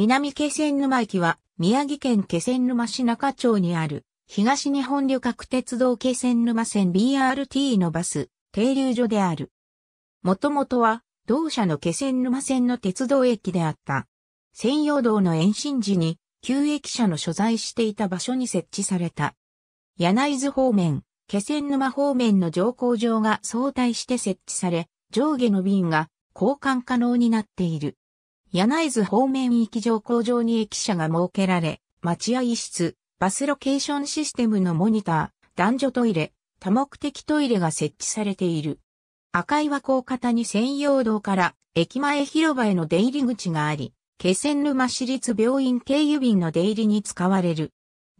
南気仙沼駅は、宮城県気仙沼市中町にある、東日本旅客鉄道気仙沼線 BRT のバス、停留所である。もともとは、同社の気仙沼線の鉄道駅であった。専用道の延伸時に、旧駅舎の所在していた場所に設置された。柳津方面、気仙沼方面の乗降場が相対して設置され、上下の便が交換可能になっている。柳津方面行き乗降場に駅舎が設けられ、待合室、バスロケーションシステムのモニター、男女トイレ、多目的トイレが設置されている。赤岩港方に専用道から駅前広場への出入り口があり、気仙沼市立病院経由便の出入りに使われる。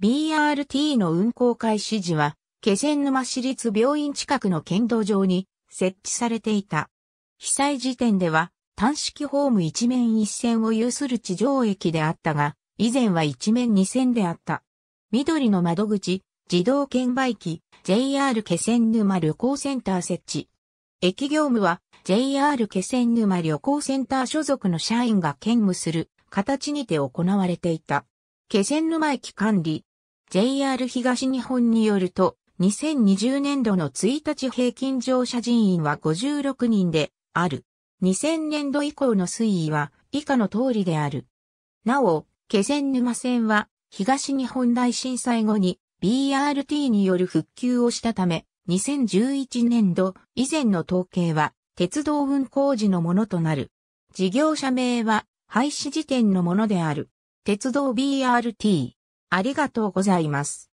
BRT の運行開始時は、気仙沼市立病院近くの県道上に設置されていた。被災時点では、単式ホーム一面一線を有する地上駅であったが、以前は一面二線であった。緑の窓口、自動券売機、JR 気仙沼旅行センター設置。駅業務は JR 気仙沼旅行センター所属の社員が兼務する形にて行われていた。気仙沼駅管理。JR 東日本によると、2020年度の1日平均乗車人員は56人である。2000年度以降の推移は以下の通りである。なお、気仙沼線は東日本大震災後に BRT による復旧をしたため、2011年度以前の統計は鉄道運行時のものとなる。事業者名は廃止時点のものである。鉄道 BRT。ありがとうございます。